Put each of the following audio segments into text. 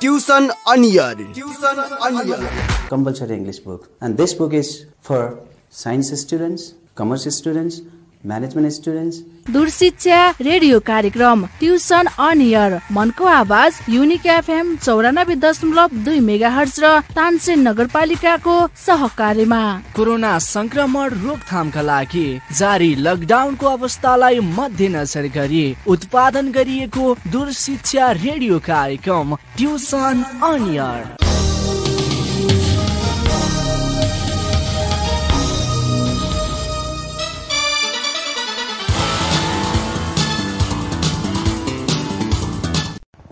Tuition Anyar. Tuition Aniyar. Compulsory English book. And this book is for science students, commerce students, management student दूर शिक्षा radio कार्यक्रम tuition on air मनको आवाज unique FM चौरानब्बे दशमलव दुई मेगा हर्च र तानसेन नगरपालिकाको सहकार्यमा कोरोना संक्रमण रोकथामका लागि जारी लकडाउनको अवस्थालाई मध्यनजर गरी उत्पादन गरिएको दूर शिक्षा रेडियो कार्यक्रम ट्युसन अन इयर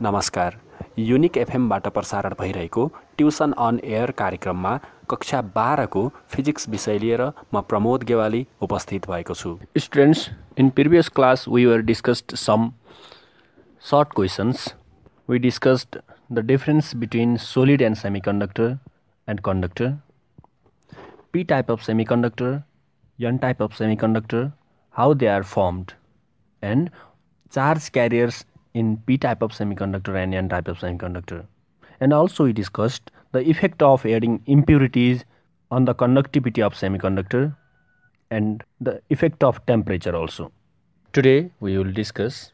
नमस्कार युनिक एफएमबाट प्रसारण भइरहेको ट्युसन अन एयर कार्यक्रममा कक्षा बाह्रको फिजिक्स विषय लिएर म प्रमोद गेवाली उपस्थित भएको छु students in previous class we were discussed some short questions we discussed the difference between solid and semiconductor and conductor P type of semiconductor N type of semiconductor how they are formed and charge carriers in p type of semiconductor and n type of semiconductor and also we discussed the effect of adding impurities on the conductivity of semiconductor and the effect of temperature also. Today we will discuss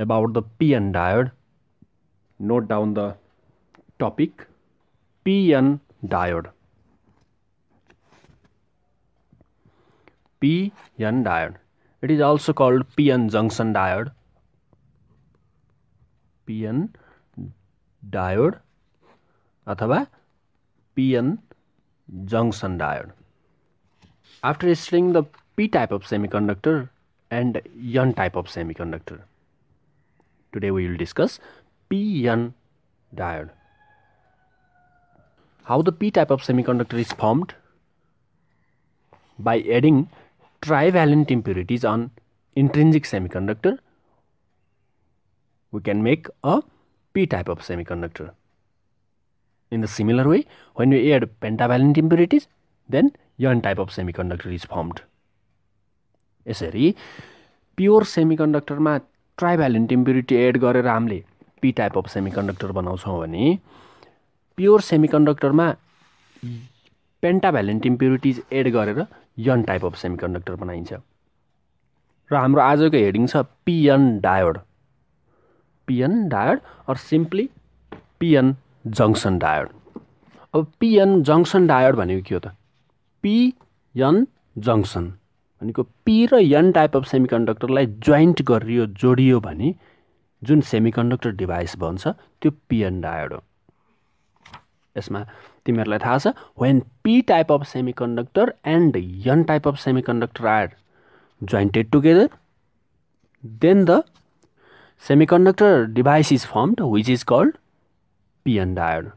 about the PN diode. Note down the topic PN diode. PN diode. It is also called PN junction diode P-N diode, अथवा PN junction diode. After studying the P type of semiconductor and N type of semiconductor, today we will discuss PN diode. How the P type of semiconductor is formed? By adding trivalent impurities on intrinsic semiconductor we can make a p type of semiconductor. In the similar way, when we add pentavalent impurities, then n type of semiconductor is formed. यसरी pure सेमिकन्डक्टरमा trivalent impurity add गरेर हामीले P type of semiconductor बनाउँछौँ भने pure सेमिकन्डक्टरमा pentavalent impurities add गरेर N type of सेमिकन्डक्टर बनाइन्छ र हाम्रो आजको हेडिङ छ PN diode PN diode or simply PN junction diode अब पिएन जङ्सन डायोड भनेको के हो त पिएन जङ्सन भनेको पी र यन टाइप अफ सेमी कन्डक्टरलाई जोइन्ट गरियो जोडियो भने जुन सेमी कन्डक्टर डिभाइस बन्छ त्यो पिएन डायोड हो यसमा तिमीहरूलाई थाहा छ when P type of semiconductor and N type of semiconductor are jointed together then the semiconductor device is formed which is called pn diode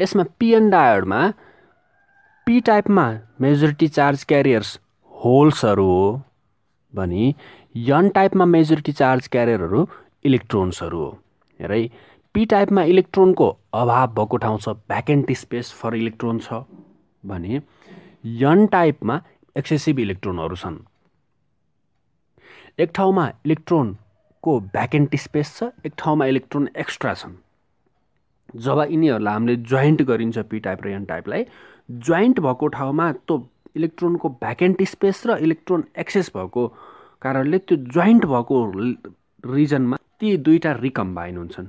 यसमा PN डायोडमा P टाइपमा मेजोरिटी चार्ज क्यारियर्स होल्सहरू हो भने यन टाइपमा majority charge क्यारियरहरू इलेक्ट्रोन्सहरू हो हेरै P टाइपमा इलेक्ट्रोनको अभाव भएको ठाउँ छ भ्याकेन्ट स्पेस फर इलेक्ट्रोन छ भने यन टाइपमा एक्सेसिभ इलेक्ट्रोनहरू छन् एक ठाउँमा इलेक्ट्रोन को भ्याकेन्ट स्पेस छ एक ठाउँमा इलेक्ट्रोन एक्स्ट्रा छन् जब यिनीहरूलाई हामीले जोइन्ट गरिन्छ पी टाइप र एन टाइपलाई जोइन्ट भएको ठाउँमा त्यो इलेक्ट्रोनको भ्याकेन्ट स्पेस र इलेक्ट्रोन एक्सेस भएको कारणले त्यो जोइन्ट भएको रिजनमा ती दुईवटा रिकम्बाइन हुन्छन्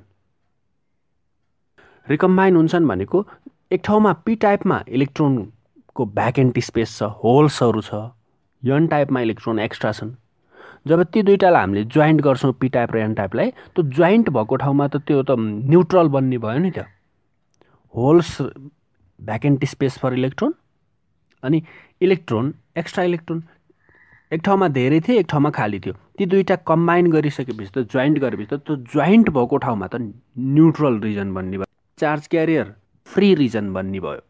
रिकम्बाइन हुन्छन् भनेको एक ठाउँमा पी टाइपमा इलेक्ट्रोनको भ्याकेन्ट स्पेस छ होल्सहरू छ यन टाइपमा इलेक्ट्रोन एक्स्ट्रा छन् जब ती दुइटालाई हामीले जोइन्ट गर्छौँ पी टाइप र एन टाइपलाई त्यो जोइन्ट भएको ठाउँमा त त्यो त न्युट्रल बन्ने भयो नि त्यो holes vacant space for electron अनि इलेक्ट्रोन एक्स्ट्रा इलेक्ट्रोन एक ठाउँमा धेरै थिए एक ठाउँमा खाली थियो ती दुईवटा कम्बाइन गरिसकेपछि त जोइन्ट गरेपछि त त्यो जोइन्ट भएको ठाउँमा त न्युट्रल रिजन बन्ने भयो चार्ज क्यारियर फ्री रिजन बन्ने भयो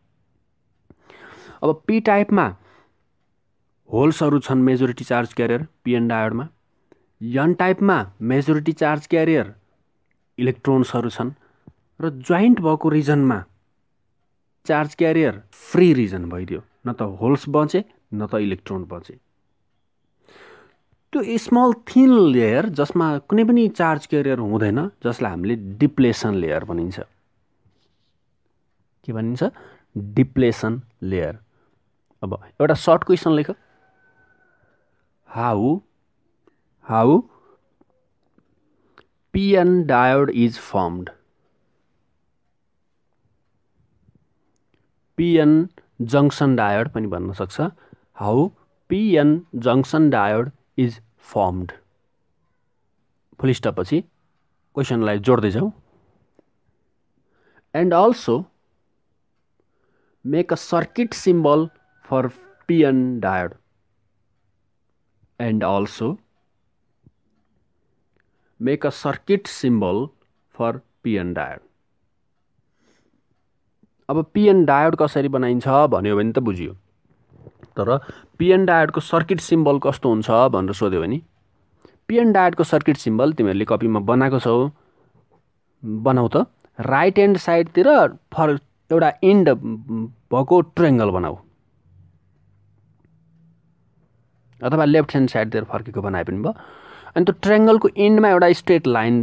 अब पी टाइपमा होल्सहरू छन् मेजोरिटी चार्ज क्यारियर पिएन डायोडमा यन टाइपमा मेजोरिटी चार्ज क्यारियर इलेक्ट्रोन्सहरू छन् र जोइन्ट भएको रिजनमा चार्ज क्यारियर फ्री रिजन भइदियो न त होल्स बचे न त इलेक्ट्रोन बचे त्यो स्मल थिन लेयर जसमा कुनै पनि चार्ज क्यारियर हुँदैन जसलाई हामीले डिप्लेसन लेयर भनिन्छ के भनिन्छ डिप्लेसन लेयर अब एउटा सर्ट क्वेसन लेख how how pn diode is formed pn junction diode पनि भन्न सक्छ how pn junction diode is formed फुल स्टपपछि क्वेसनलाई जोड्दै जाउँ and also make a circuit symbol for pn diode and also make a circuit symbol for PN diode अब PN diode कसरी बनाइन्छ भन्यो भने त बुझियो तर पिएन डायोडको सर्किट सिम्बल कस्तो हुन्छ भनेर सोध्यो भने पिएन डायोडको सर्किट सिम्बल तिमीहरूले कपीमा बनाएको छौ बनाऊ त राइट ह्यान्ड साइडतिर फर एउटा इन्ड भएको ट्रेङ्गल बनाऊ अथवा लेफ्ट ह्यान्ड साइडतिर फर्केको बनाए पनि भयो अनि त्यो ट्राइङ्गलको एन्डमा एउटा स्ट्रेट लाइन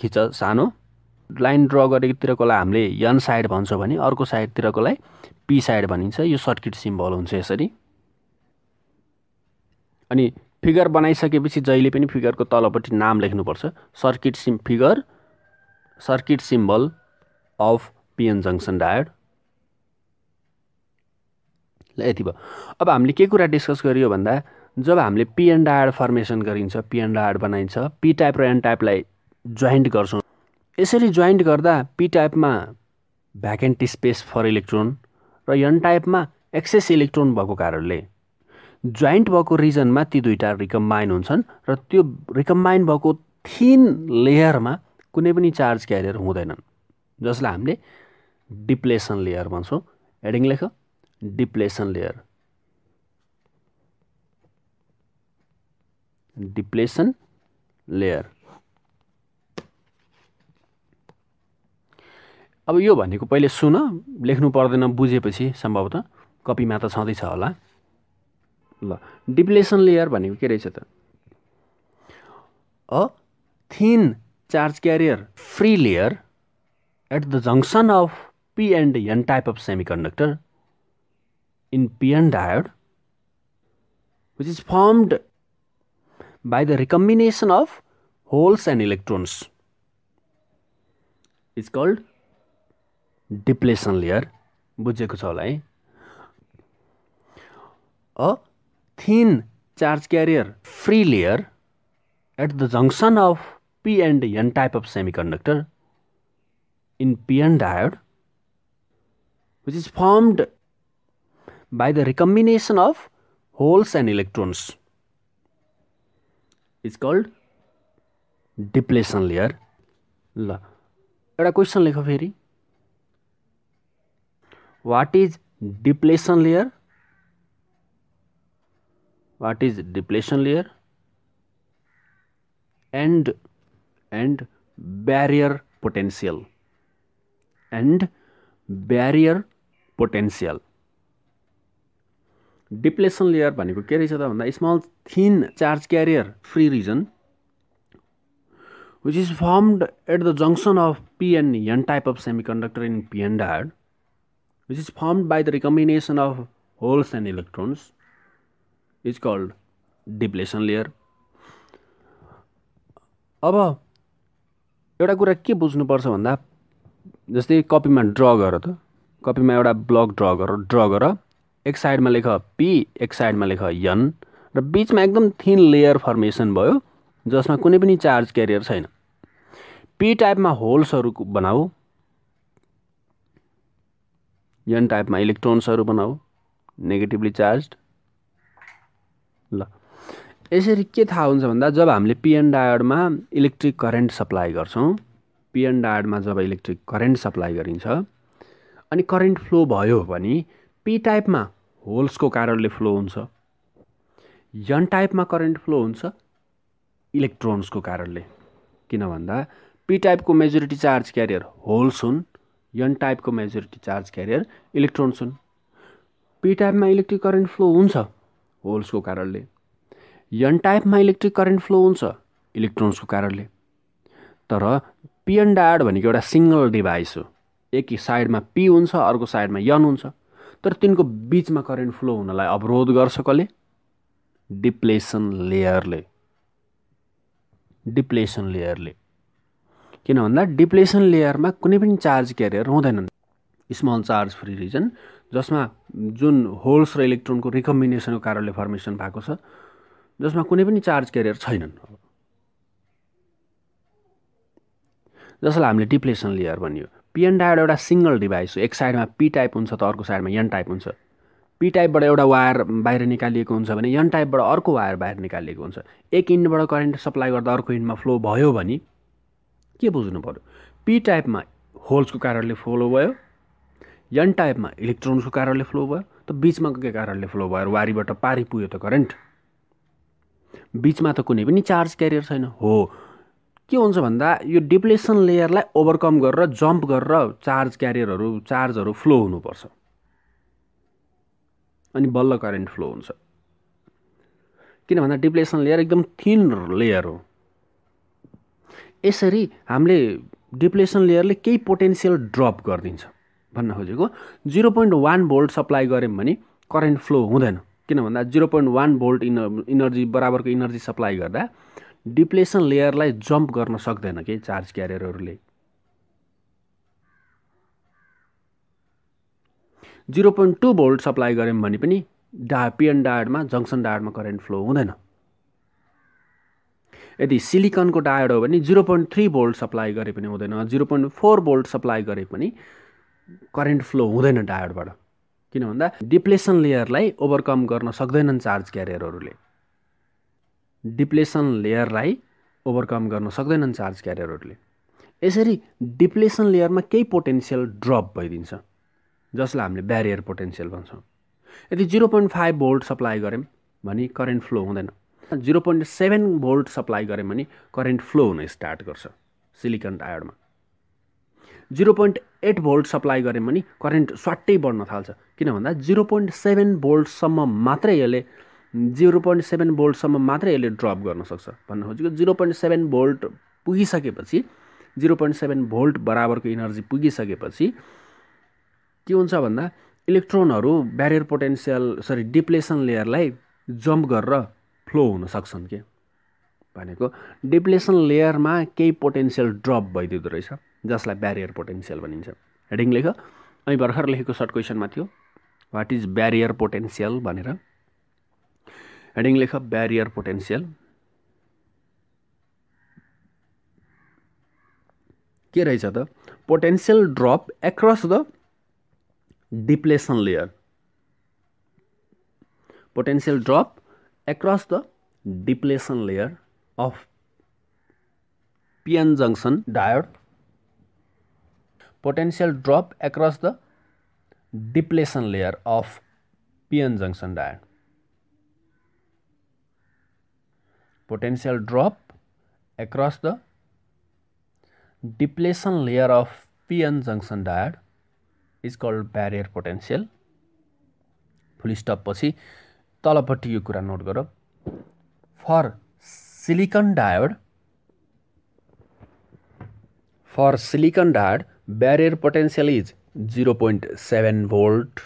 खिच सानो लाइन ड्र गरेकोतिरकोलाई हामीले यन साइड भन्छौँ भने अर्को साइडतिरकोलाई पी साइड भनिन्छ यो सर्किट सिम्बल हुन्छ यसरी अनि फिगर बनाइसकेपछि जहिले पनि फिगरको तलपट्टि नाम लेख्नुपर्छ सर्किट सिम figure circuit symbol of PN junction diode ल यति भयो अब हामीले के कुरा डिस्कस गरियो भन्दा जब हामीले पी एन्ड फर्मेसन गरिन्छ पी एन्ड बनाइन्छ पी टाइप र एन टाइपलाई जोइन्ट गर्छौँ यसरी जोइन्ट गर्दा पी टाइपमा भ्याकेन्ट स्पेस फर इलेक्ट्रोन र एन टाइपमा एक्सेस इलेक्ट्रोन भएको कारणले जोइन्ट भएको रिजनमा ती दुईवटा रिकम्बाइन हुन्छन् र त्यो रिकम्बाइन भएको थिन लेयरमा कुनै पनि चार्ज क्यारियर हुँदैनन् जसलाई हामीले डिप्लेसन लेयर भन्छौँ हेडिङ लेख डिप्लेसन लेयर डिप्लेसन लेयर अब यो भनेको पहिले सुन लेख्नु पर्दैन बुझेपछि सम्भवतः कपीमा त छँदैछ होला ल डिप्लेसन लेयर भनेको के रहेछ त a thin charge carrier free layer at the junction of P and N type of semiconductor in PN diode which is formed by the recombination of holes and electrons. It's called depletion layer. A thin charge carrier free layer at the junction of P and N type of semiconductor in PN diode which is formed by the recombination of holes and electrons. It's called depletion layer. question What is depletion layer? What is depletion layer? And and barrier potential. And barrier potential. Depletion layer भनेको के रहेछ त भन्दा small thin charge carrier free region which is formed at the junction of PN N type of semiconductor in PN diode which is formed by the recombination of holes and electrons is called depletion layer अब एउटा कुरा के बुझ्नुपर्छ भन्दा जस्तै कपीमा draw गर त कपीमा एउटा ब्लक ड्र गर ड्र गर एक साइडमा लेख पी एक साइडमा लेख यन र बिचमा एकदम थिन लेयर फर्मेसन भयो जसमा कुनै पनि चार्ज क्यारियर छैन पी टाइपमा होल्सहरू बनाऊ यन टाइपमा इलेक्ट्रोन्सहरू बनाऊ नेगेटिभली चार्ज ल यसरी के थाहा हुन्छ भन्दा जब हामीले पिएन डायडमा इलेक्ट्रिक करेन्ट सप्लाई गर्छौँ पिएन डायडमा जब इलेक्ट्रिक करेन्ट सप्लाई गरिन्छ अनि करेन्ट फ्लो भयो भने पी टाइपमा होल्सको कारणले फ्लो हुन्छ यन टाइपमा करेन्ट फ्लो हुन्छ इलेक्ट्रोन्सको कारणले किन भन्दा पी टाइपको मेजोरिटी चार्ज क्यारियर होल्स हुन् यन टाइपको मेजोरिटी चार्ज क्यारियर इलेक्ट्रोन्स हुन् पी टाइपमा इलेक्ट्रिक करेन्ट फ्लो हुन्छ होल्सको कारणले यन टाइपमा इलेक्ट्रिक करेन्ट फ्लो हुन्छ इलेक्ट्रोन्सको कारणले तर पिएन डायड भनेको एउटा सिङ्गल डिभाइस हो एक साइडमा पी हुन्छ अर्को साइडमा यन हुन्छ तर तिनको बिचमा करेन्ट फ्लो हुनलाई अवरोध गर्छ कसले डिप्लेसन लेयरले डिप्लेसन लेयरले किन भन्दा डिप्लेसन लेयरमा कुनै पनि चार्ज क्यारियर हुँदैनन् स्मल चार्ज फ्री रिजन जसमा जुन होल्स र इलेक्ट्रोनको रिकम्बिनेसनको कारणले फर्मेसन भएको छ जसमा कुनै पनि चार्ज क्यारियर छैनन् जसलाई हामीले डिप्लेसन लेयर भनियो पिएन डायोड एउटा सिङ्गल डिभाइस हो एक साइडमा पी टाइप हुन्छ त अर्को साइडमा यन टाइप हुन्छ पी टाइपबाट एउटा वायर बाहिर निकालिएको हुन्छ भने यन टाइपबाट अर्को वायर बाहिर निकालिएको हुन्छ एक इन्डबाट करेन्ट सप्लाई गर्दा अर्को इन्डमा फ्लो भयो भने के बुझ्नु पऱ्यो पी टाइपमा होल्सको कारणले फ्लो भयो यन टाइपमा इलेक्ट्रोन्सको कारणले फ्लो भयो त बिचमा के कारणले फ्लो भयो वारीबाट पारी पुग्यो त करेन्ट बिचमा त कुनै पनि चार्ज क्यारियर छैन हो के हुन्छ भन्दा यो डिप्लेसन लेयरलाई ओभरकम गरेर जम्प गरेर चार्ज क्यारियरहरू चार्जहरू फ्लो हुनुपर्छ अनि बल्ल करेन्ट फ्लो हुन्छ किन भन्दा डिप्लेसन लेयर एकदम थिन लेयर हो यसरी हामीले डिप्लेसन लेयरले केही पोटेन्सियल ड्रप गरिदिन्छ भन्न खोजेको zero point one volt supply गऱ्यौँ भने करेन्ट फ्लो हुँदैन किन भन्दा zero point one volt energy बराबरको इनर्जी सप्लाई गर्दा डिप्लेसन लेयरलाई जम्प गर्न सक्दैन के चार्ज क्यारियरहरूले zero point two volt supply गऱ्यौँ भने पनि डा पिएन डायडमा जङ्सन डायडमा करेन्ट फ्लो हुँदैन यदि सिलिकनको डायड हो भने zero point three volt supply गरे पनि हुँदैन zero point four volt supply गरे पनि करेन्ट फ्लो हुँदैन डायडबाट किन भन्दा डिप्लेसन लेयरलाई ओभरकम गर्न सक्दैनन् चार्ज क्यारियरहरूले डिप्लेसन लेयरलाई ओभरकम गर्न सक्दैनन् चार्ज क्यारियरहरूले यसरी डिप्लेसन लेयरमा केही पोटेन्सियल ड्रप भइदिन्छ जसलाई हामीले ब्यारियर पोटेन्सियल भन्छौँ यदि zero point five volt supply गऱ्यौँ भने करेन्ट फ्लो हुँदैन zero point seven volt supply गऱ्यौँ भने करेन्ट फ्लो हुन स्टार्ट गर्छ सिलिकन टायरमा zero point eight volt supply गऱ्यौँ भने करेन्ट स्वाट्टै बढ्न थाल्छ किन भन्दा जिरो पोइन्ट सेभेन भोल्टसम्म मात्रै यसले जिरो पोइन्ट सेभेन भोल्टसम्म मात्रै यसले ड्रप गर्न सक्छ भन्न खोजेको जिरो पोइन्ट सेभेन भोल्ट पुगिसकेपछि जिरो पोइन्ट सेभेन भोल्ट बराबरको इनर्जी पुगिसकेपछि के हुन्छ भन्दा इलेक्ट्रोनहरू ब्यारियर पोटेन्सियल सरी डिप्लेसन लेयरलाई जम्प गरेर फ्लो हुन सक्छन् के भनेको डिप्लेसन लेयरमा केही पोटेन्सियल ड्रप भइदिँदो रहेछ जसलाई ब्यारियर पोटेन्सियल भनिन्छ हेडिङ लेख अनि भर्खर लेखेको सर्ट क्वेसनमा थियो वाट इज ब्यारियर पोटेन्सियल भनेर हेडिंग लिखा बैरियर पोटेंशियल के रहेछ त potential drop across the depletion layer potential drop across the depletion layer of PN junction diode potential drop across the depletion layer of PN junction diode potential drop across the depletion layer of PN junction diode is called barrier potential. Full stop pasi talapati yukura note gara. For silicon diode, for silicon diode, barrier potential is 0.7 volt.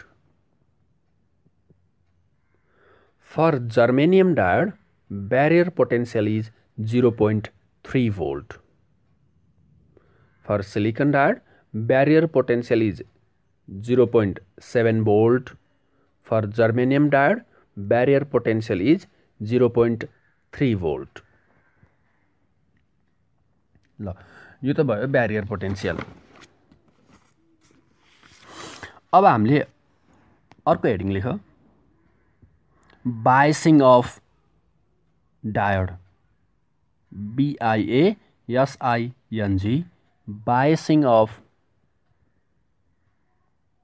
For germanium diode, barrier potential is 0.3 volt. For silicon diode, barrier potential is 0.7 volt. For germanium diode, barrier potential is 0.3 volt. ल यो तो भयो barrier potential अब हमें अर्क heading लिख biasing of diode बिआइएसआइएनजी बायसिङ of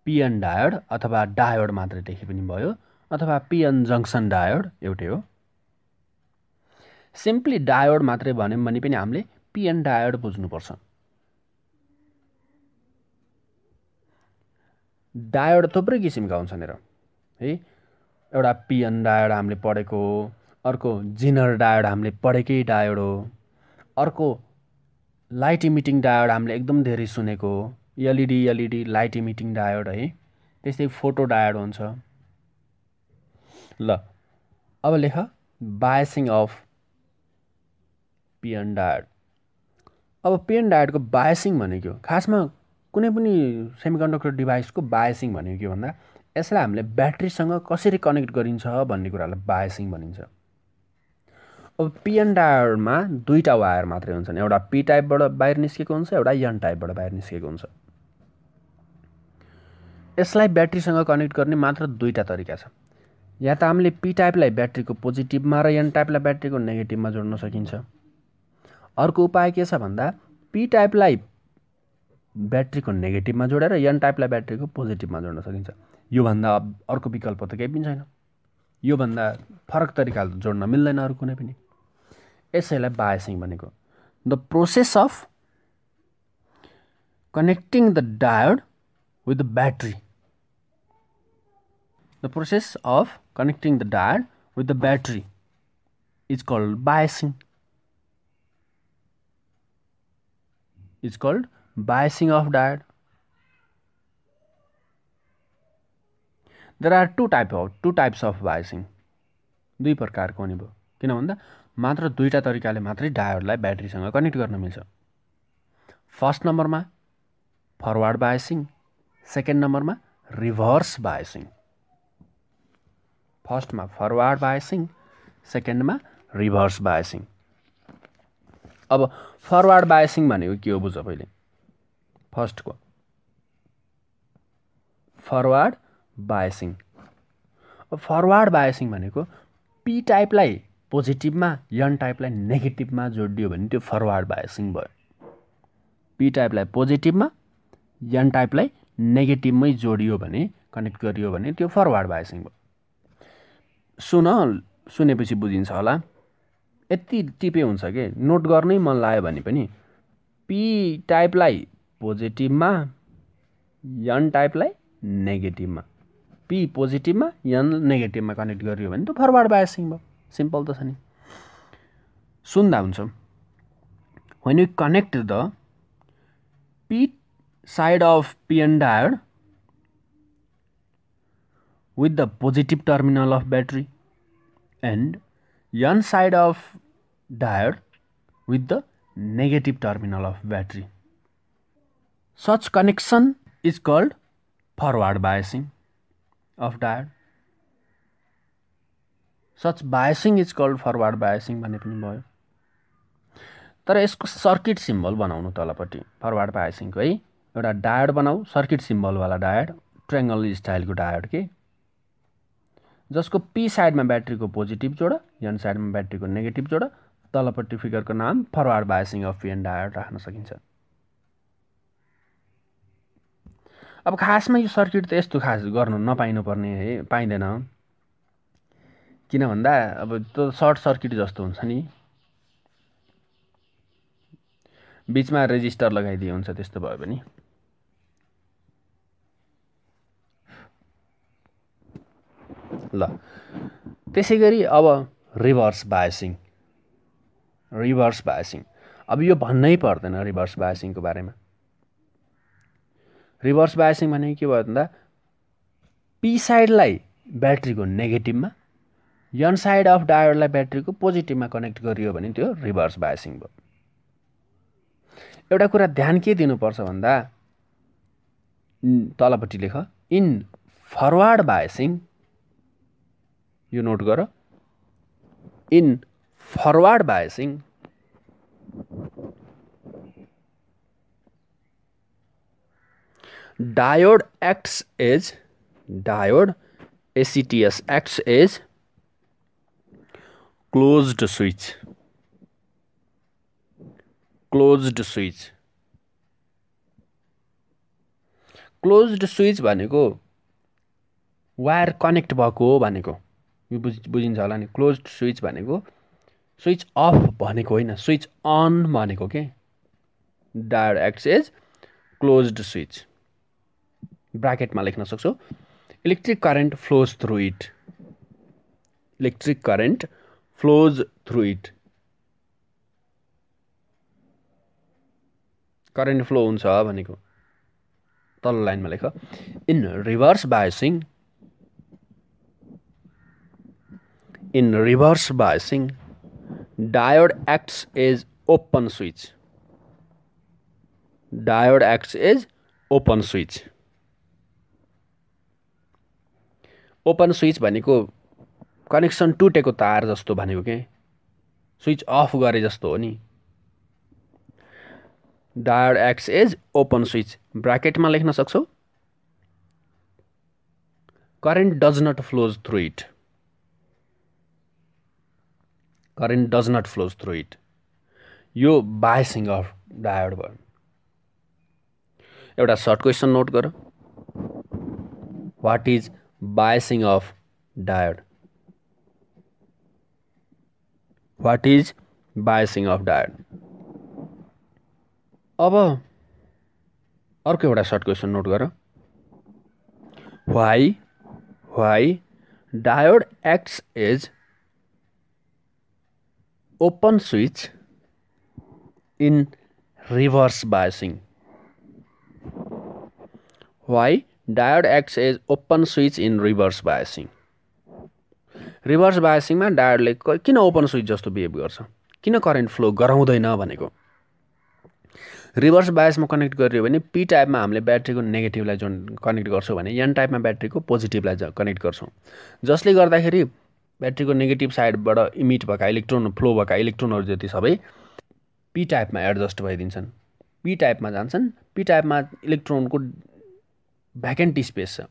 PN diode अथवा diode मात्रै देखे पनि भयो अथवा पिएन जङ्सन डायोड एउटै हो सिम्पली डायोड मात्रै भन्यौँ भने पनि हामीले पिएन डायोड बुझ्नुपर्छ डायोड थुप्रै किसिमका हुन्छन् र है एउटा पिएन डायोड हामीले पढेको अर्को जिनर डायोड हामीले पढेकै डायोड हो अर्को लाइट इमिटिङ डायोड हामीले एकदम धेरै सुनेको हो LED LED light emitting diode है त्यस्तै फोटो डायोड हुन्छ ल अब लेख बायसिङ अफ पिएन डायोड अब पिएन डायोडको बायसिङ भनेको खासमा कुनै पनि सेमिकन्डक्टर डिभाइसको बायसिङ भनेको के भन्दा यसलाई हामीले ब्याट्रीसँग कसरी कनेक्ट गरिन्छ भन्ने कुरालाई बायसिङ भनिन्छ अब पिएन डायोडमा दुईवटा वायर मात्रै हुन्छन् एउटा पी टाइपबाट बाहिर निस्केको हुन्छ एउटा यन टाइपबाट बाहिर निस्केको हुन्छ यसलाई ब्याट्रीसँग कनेक्ट गर्ने मात्र दुईवटा तरिका छ या त हामीले पी टाइपलाई ब्याट्रीको पोजिटिभमा र यन टाइपलाई ब्याट्रीको नेगेटिभमा जोड्न सकिन्छ अर्को उपाय के छ भन्दा पी टाइपलाई ब्याट्रीको नेगेटिभमा जोडेर यन टाइपलाई ब्याट्रीको पोजिटिभमा जोड्न सकिन्छ योभन्दा अर्को विकल्प त केही पनि छैन योभन्दा फरक तरिकाले जोड्न मिल्दैन अरू कुनै पनि यसैलाई बायसिङ भनेको the process of connecting the diode with the battery the process of connecting the diode with the battery is called biasing is called biasing of diode there are two type of two types of biasing दुई प्रकारको हुने भयो किन भन्दा मात्र दुईवटा तरिकाले मात्रै डायोडलाई ब्याट्रीसँग कनेक्ट गर्न मिल्छ फर्स्ट नम्बरमा फरवार्ड बायसिङ सेकेन्ड नम्बरमा रिभर्स बायसिङ फर्स्टमा फरवार्ड बायसिङ सेकेन्डमा रिभर्स बायसिङ अब फरवार्ड बायसिङ भनेको के हो बुझ पहिले फर्स्टको फरवार्ड बायसिङ अब फरवार्ड बायसिङ भनेको पी टाइपलाई पोजिटिभमा यन टाइपलाई नेगेटिभमा जोडियो भने त्यो फरवार्ड बायोसिङ भयो पी टाइपलाई पोजिटिभमा यन टाइपलाई नेगेटिभमै जोडियो भने कनेक्ट गरियो भने त्यो फरवार्ड बायोसिङ भयो सुन सुनेपछि बुझिन्छ होला यति टिपे हुन्छ कि नोट गर्नै मन लाग्यो भने पनि पी टाइपलाई पोजिटिभमा यन टाइपलाई नेगेटिभमा पी पोजिटिभमा यन नेगेटिभमा कनेक्ट गरियो भने त्यो फरवार्ड बायोसिङ भयो सिम्पल त छ नि सुन्दा हुन्छ when you connect the P side of PN diode with the positive terminal of battery and N side of diode with the negative terminal of battery. Such connection is called forward biasing of diode. Such biasing is called forward biasing भन्ने पनि भयो तर यसको circuit symbol बनाउनु तलपट्टि forward बायसिङको है एउटा diode बनाऊ circuit सिम्बलवाला डायड ट्रेङ्गल स्टाइलको डायड के जसको पी साइडमा ब्याट्रीको पोजिटिभ जोड यन साइडमा ब्याट्रीको नेगेटिभ जोड तलपट्टि फिगरको नाम forward biasing of PN diode राख्न सकिन्छ अब खासमा यो सर्किट त यस्तो खास गर्न पर्ने है पाइँदैन किन भन्दा अब त्यो सर्ट सर्किट जस्तो हुन्छ नि बिचमा रेजिस्टर लगाइदिए हुन्छ त्यस्तो भयो भने ल त्यसै गरी अब रिभर्स बायसिङ रिभर्स बायसिङ अब यो भन्नै पर्दैन रिभर्स बायसिङको बारेमा रिभर्स बायसिङ भनेको के भयो भन्दा पी साइडलाई ब्याट्रीको नेगेटिभमा यन साइड अफ डायोडलाई ब्याट्रीको पोजिटिभमा कनेक्ट गरियो भने त्यो रिभर्स बायसिङ भयो एउटा कुरा ध्यान के दिनुपर्छ भन्दा तलपट्टि लेख इन फरवार्ड बायसिङ यो नोट गर in forward biasing diode acts as diode A C T S acts as closed switch closed switch closed switch भनेको वायर कनेक्ट भएको हो भनेको यो बुझ बुझिन्छ होला नि क्लोज्ड स्विच भनेको स्विच अफ भनेको होइन स्विच अन भनेको के diode acts is close switch ब्राकेटमा लेख्न सक्छु electric current flows through it electric current flows through it current flow हुन्छ भनेको तल लाइनमा लेख in reverse बायोसिङ in reverse biasing diode acts as open switch diode acts as open switch open switch भनेको connection टुटेको तार जस्तो भनेको के स्विच अफ गरे जस्तो हो नि diode acts as open switch ब्राकेटमा लेख्न सक्छौ current does not flows through it current does not flows through it यो बायसिङ अफ डायड भयो एउटा सर्ट क्वेसन नोट गर what is biasing of diode what is biasing of diode अब अर्को एउटा सर्ट क्वेसन नोट गर why why diode acts as open switch in reverse biasing why diode acts as open switch in reverse बायसिङ reverse बायसिङमा डायोडले किन open switch जस्तो behave गर्छ किन करेन्ट फ्लो गराउँदैन भनेको रिभर्स बायसमा कनेक्ट गरियो भने पी टाइपमा हामीले ब्याट्रीको नेगेटिभलाई जुन कनेक्ट गर्छौँ भने एन टाइपमा ब्याट्रीको पोजिटिभलाई कनेक्ट गर्छौँ जसले गर्दाखेरि ब्याट्रीको नेगेटिभ साइडबाट इमिट भएका इलेक्ट्रोन फ्लो भएका इलेक्ट्रोनहरू जति सबै पी टाइपमा एडजस्ट भइदिन्छन् पी टाइपमा जान्छन् पी टाइपमा इलेक्ट्रोनको भ्याकेन्ट स्पेस छ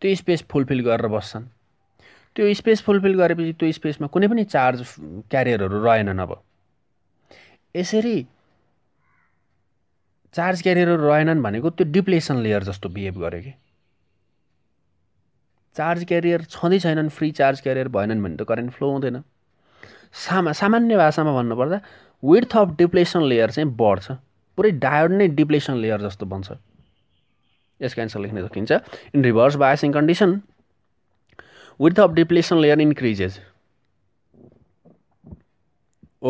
त्यो स्पेस फुलफिल गरेर बस्छन् त्यो स्पेस फुलफिल गरेपछि त्यो स्पेसमा कुनै पनि चार्ज क्यारियरहरू रहेनन् अब यसरी चार्ज क्यारियरहरू रहेनन् भनेको त्यो डिप्लेसन लेयर जस्तो बिहेभ गर्यो कि चार्ज क्यारियर छँदै छैनन् फ्री चार्ज क्यारियर भएनन् भने त करेन्ट फ्लो हुँदैन सामा सामान्य भाषामा भन्नुपर्दा विथ अफ डिप्लेसन लेयर चाहिँ बढ्छ पुरै डायोड नै डिप्लेसन लेयर जस्तो बन्छ यसको एन्सर लेख्न सकिन्छ in reverse biasing condition width of depletion layer increases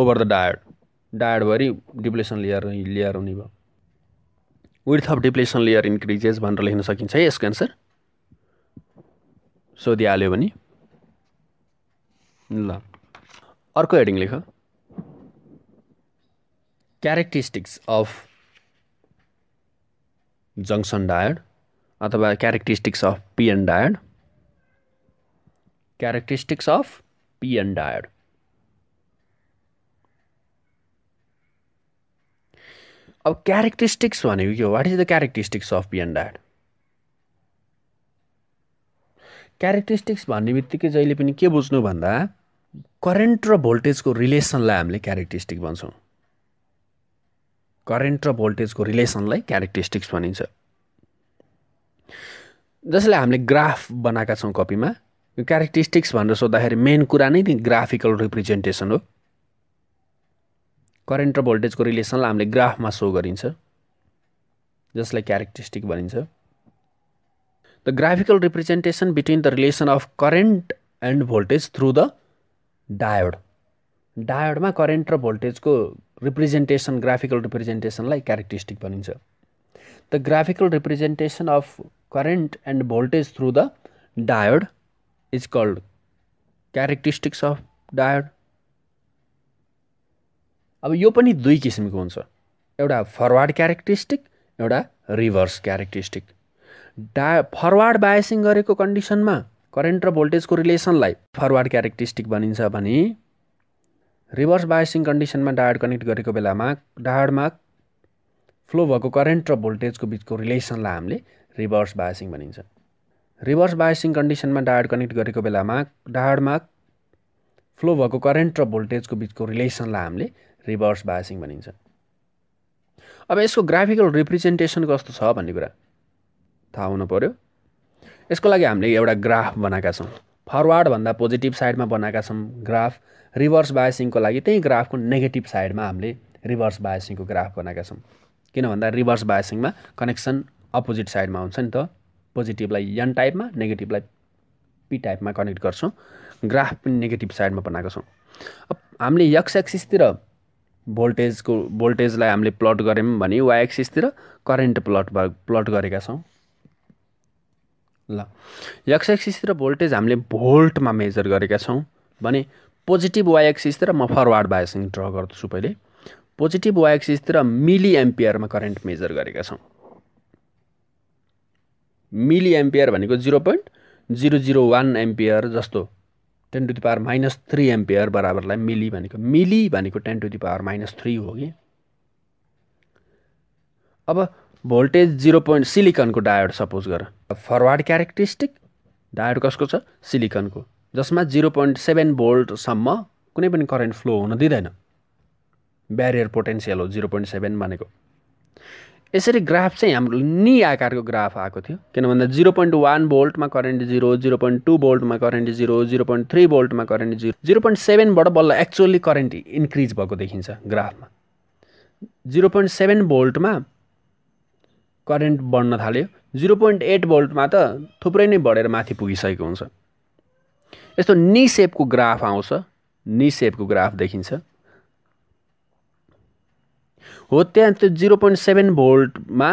over the diode डायडभरि डिप्लेसन लेयर लेयर हुने भयो width of depletion layer increases भनेर लेख्न सकिन्छ है यसको एन्सर सोधिहाल्यो भने ल अर्को हेडिङ लेख क्यारेक्टरिस्टिक्स अफ जङ्सन डायड अथवा characteristics of PN diode characteristics of PN diode. अब क्यारेक्टरिस्टिक्स भनेको के हो what is the characteristics of PN diode characteristics भन्ने बित्तिकै जहिले पनि के बुझ्नु भन्दा करेन्ट र भोल्टेजको रिलेसनलाई हामीले क्यारेक्टरिस्टिक भन्छौँ करेन्ट र भोल्टेजको रिलेसनलाई क्यारेक्टरिस्टिक्स भनिन्छ जसलाई हामीले ग्राफ बनाएका छौँ कपीमा यो क्यारेक्टरिस्टिक्स भनेर सोद्धाखेरि मेन कुरा नै ग्राफिकल रिप्रेजेन्टेसन हो करेन्ट र भोल्टेजको रिलेसनलाई हामीले ग्राफमा सो गरिन्छ जसलाई क्यारेक्टरिस्टिक भनिन्छ the graphical representation between the relation of current and voltage through the diode डायोडमा करेन्ट र भोल्टेजको रिप्रेजेन्टेसन ग्राफिकल रिप्रेजेन्टेसनलाई क्यारेक्टरिस्टिक भनिन्छ the graphical representation of current and voltage through the diode is called characteristics of diode. अब यो पनि दुई किसिमको हुन्छ एउटा फरवार्ड क्यारेक्टरिस्टिक एउटा रिभर्स क्यारेक्टरिस्टिक डा फरवार्ड बायसिङ गरेको कन्डिसनमा करेन्ट र भोल्टेजको रिलेसनलाई फरवार्ड क्यारेक्टरिस्टिक भनिन्छ भने रिभर्स बायसिङ कन्डिसनमा डायड कनेक्ट गरेको बेलामा डाडमा फ्लो भएको करेन्ट र भोल्टेजको बिचको रिलेसनलाई हामीले रिभर्स बायसिङ भनिन्छ रिभर्स बायसिङ कन्डिसनमा डायड कनेक्ट गरेको बेलामा डायडमा फ्लो भएको करेन्ट र भोल्टेजको बिचको रिलेसनलाई हामीले रिभर्स बायसिङ भनिन्छ अब यसको ग्राफिकल रिप्रेजेन्टेसन कस्तो छ भन्ने कुरा थाहा हुनु पऱ्यो यसको लागि हामीले एउटा ग्राफ बनाएका छौँ फरवार्डभन्दा पोजिटिभ साइडमा बनाएका छौँ ग्राफ रिभर्स बायसिङको लागि त्यही ग्राफको नेगेटिभ साइडमा हामीले रिभर्स बायसिङको ग्राफ बनाएका छौँ किन भन्दा रिभर्स बायसिङमा कनेक्सन अपोजिट साइडमा हुन्छ नि त पोजिटिभलाई यन टाइपमा नेगेटिभलाई पी टाइपमा कनेक्ट गर्छौँ ग्राफ पनि नेगेटिभ साइडमा बनाएको छौँ अब हामीले यक्स एक्सिसतिर भोल्टेजको भोल्टेजलाई हामीले प्लट गऱ्यौँ भने वाइ एक्सिसतिर करेन्ट प्लट प्लट गरेका छौँ ल यक्स एक्सिसतिर भोल्टेज हामीले भोल्टमा मेजर गरेका छौँ भने पोजिटिभ वाइ एक्सिसतिर म फरवार्ड बायोसिङ ड्र गर्दछु पहिले पोजिटिभ वाइ एक्सिसतिर मिली एम्पियरमा करेन्ट मेजर गरेका छौँ मिली एम्पियर भनेको zero point zero zero one ampere जस्तो ten to the power minus three ampere बराबरलाई मिली भनेको मिली भनेको ten to the power minus three हो कि अब भोल्टेज जिरो पोइन्ट सिलिकनको डायोड सपोज गर फरवार्ड क्यारेक्टरिस्टिक डायोड कसको छ सिलिकनको जसमा जिरो पोइन्ट सेभेन भोल्टसम्म कुनै पनि करेन्ट फ्लो हुन दिँदैन ब्यारियर पोटेन्सियल हो जिरो पोइन्ट सेभेन भनेको यसरी ग्राफ चाहिँ हाम्रो नि आकारको ग्राफ आएको थियो किन भन्दा जिरो पोइन्ट वान भोल्टमा current zero zero point two भोल्टमा current zero zero point three भोल्टमा करेन्ट जिरो जिरो पोइन्ट सेभेनबाट बल्ल एक्चुअली करेन्ट इन्क्रिज भएको देखिन्छ ग्राफमा जिरो पोइन्ट सेभेन भोल्टमा करेन्ट बढ्न थाल्यो जिरो पोइन्ट एट भोल्टमा त थुप्रै नै बढेर माथि पुगिसकेको हुन्छ यस्तो नि सेपको ग्राफ आउँछ नि सेपको ग्राफ देखिन्छ हो त्यहाँ त्यो जिरो पोइन्ट सेभेन भोल्टमा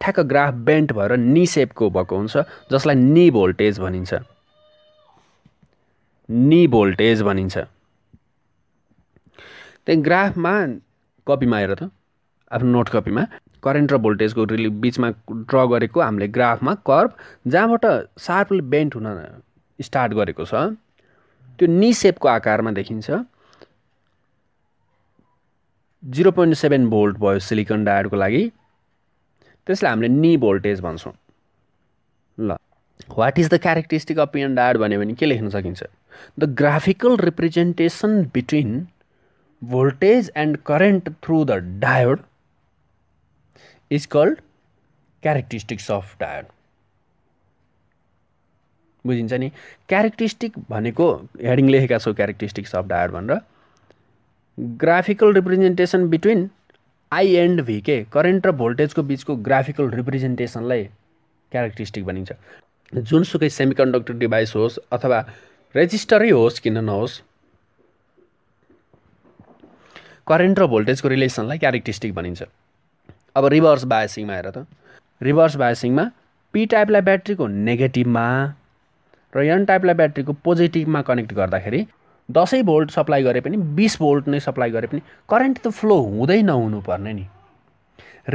ठ्याक्क ग्राफ बेन्ट भएर नि सेपको भएको हुन्छ जसलाई नि भोल्टेज भनिन्छ नि भोल्टेज भनिन्छ त्यही ग्राफमा कपीमा हेर त आफ्नो नोट कपीमा करेन्ट र भोल्टेजको रिलि बिचमा ड्र गरेको हामीले ग्राफमा कर्भ जहाँबाट सार्पले बेन्ट हुन स्टार्ट गरेको छ त्यो नि सेपको आकारमा देखिन्छ जिरो पोइन्ट सेभेन भोल्ट भयो सिलिकन डायोडको लागि त्यसलाई हामीले नि भोल्टेज भन्छौँ ल what is the characteristic of PN diode भन्यो भने के लेख्न सकिन्छ the graphical representation between voltage and current through the diode is called characteristics of diode बुझिन्छ नि क्यारेक्टरिस्टिक भनेको हेडिङ लेखेका छौँ क्यारेक्टरिस्टिक्स अफ डायोड भनेर graphical representation between I and V के करेन्ट र भोल्टेजको बिचको ग्राफिकल रिप्रेजेन्टेसनलाई क्यारेक्टरिस्टिक भनिन्छ जुनसुकै सेमी कन्डक्टर डिभाइस होस् अथवा रेजिस्टरै होस् किन नहोस् करेन्ट र भोल्टेजको रिलेसनलाई क्यारेक्टरिस्टिक भनिन्छ अब रिभर्स बायसिङमा हेर त रिभर्स बायसिङमा पी टाइपलाई ब्याट्रीको नेगेटिभमा र यन टाइपलाई ब्याट्रीको पोजिटिभमा कनेक्ट गर्दाखेरि दसै भोल्ट सप्लाई गरे पनि बिस भोल्ट नै सप्लाई गरे पनि करेन्ट त फ्लो हुँदै नहुनुपर्ने नि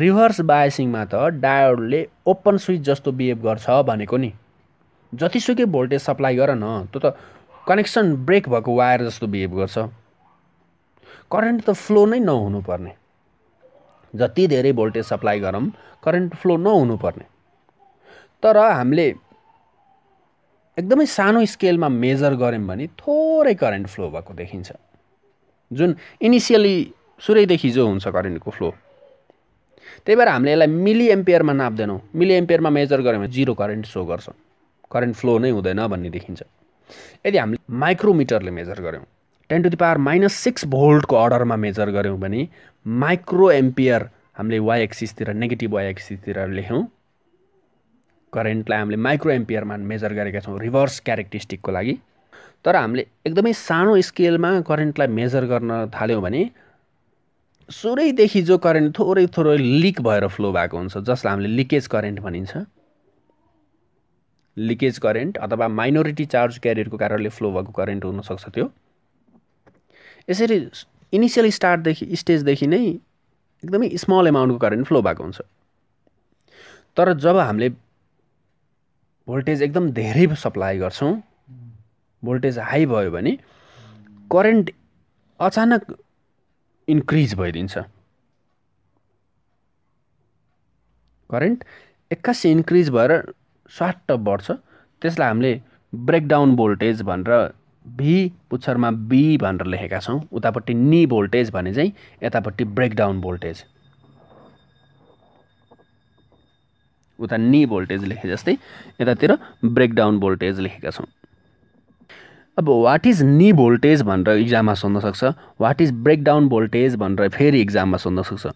रिभर्स बायसिङमा त डायोडले ओपन स्विच जस्तो बिहेभ गर्छ भनेको नि जतिसुकै भोल्टेज सप्लाई गर न त्यो त कनेक्सन ब्रेक भएको वायर जस्तो बिहेभ गर्छ करेन्ट त फ्लो नै नहुनुपर्ने जति धेरै भोल्टेज सप्लाई गरौँ करेन्ट फ्लो नहुनुपर्ने तर हामीले एकदमै सानो स्केलमा मेजर गऱ्यौँ भने थोरै करेन्ट फ्लो भएको देखिन्छ जुन इनिसियली सुरैदेखि जो हुन्छ करेन्टको फ्लो त्यही भएर हामीले यसलाई मिली एम्पियरमा नाप्दैनौँ मिली एम्पियरमा मेजर गऱ्यौँ भने जिरो करेन्ट सो गर्छ करेन्ट फ्लो नै हुँदैन भन्ने देखिन्छ यदि हामीले माइक्रोमिटरले मेजर गऱ्यौँ ten to the power minus six भोल्टको अर्डरमा मेजर गऱ्यौँ भने माइक्रो एम्पियर हामीले वाइएक्सिसतिर नेगेटिभ वाइएक्सिसतिर लेख्यौँ करेन्टलाई हामीले माइक्रो एम्पियरमा मेजर गरेका छौँ रिभर्स क्यारेक्टरिस्टिकको लागि तर हामीले एकदमै सानो स्केलमा करेन्टलाई मेजर गर्न थाल्यौँ भने सुरैदेखि जो करेन्ट थोरै थोरै लिक भएर फ्लो भएको हुन्छ जसलाई हामीले लिकेज करेन्ट भनिन्छ लिकेज करेन्ट अथवा माइनोरिटी चार्ज क्यारियरको कारणले फ्लो भएको करेन्ट हुनसक्छ त्यो यसरी इनिसियल स्टार्टदेखि स्टेजदेखि नै एकदमै स्मल एमाउन्टको करेन्ट फ्लो भएको हुन्छ तर जब हामीले भोल्टेज एकदम धेरै सप्लाई गर्छौँ भोल्टेज हाई भयो भने करेन्ट अचानक इन्क्रिज भइदिन्छ करेन्ट एक्कासी इन्क्रिज भएर स्वाट बढ्छ त्यसलाई हामीले ब्रेकडाउन भोल्टेज भनेर भी पुच्छरमा बी भनेर लेखेका छौँ उतापट्टि नि भोल्टेज भने चाहिँ यतापट्टि ब्रेकडाउन भोल्टेज उता नि भोल्टेज लेखे जस्तै यतातिर ब्रेकडाउन भोल्टेज लेखेका छौँ अब वाट इज नि भोल्टेज भनेर इक्जाममा सोध्न सक्छ वाट इज ब्रेकडाउन भोल्टेज भनेर फेरि इक्जाममा सोध्न सक्छ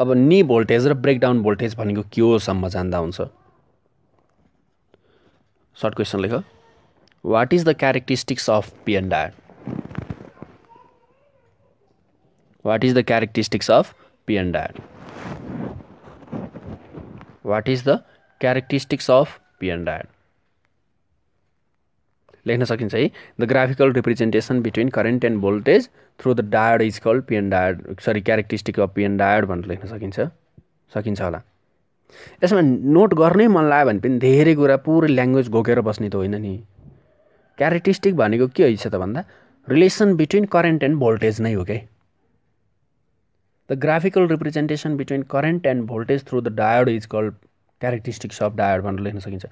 अब नि भोल्टेज र ब्रेकडाउन भोल्टेज भनेको के होसम्म जान्दा हुन्छ सर्ट क्वेसन लेख what is the characteristics of PN what is the characteristics of PN what is the characteristics of PN diode लेख्न सकिन्छ है the graphical representation between current and voltage through the diode is called PN diode sorry characteristic of PN diode भनेर लेख्न सकिन्छ सकिन्छ होला यसमा note गर्नै मन लाग्यो भने पनि धेरै कुरा पुरै ल्याङ्ग्वेज घोकेर बस्ने त होइन नि क्यारेक्टरिस्टिक भनेको के रहेछ त भन्दा relation between current and voltage नै हो क्या the graphical representation between current and voltage through the diode is called characteristics of diode भनेर लेख्न सकिन्छ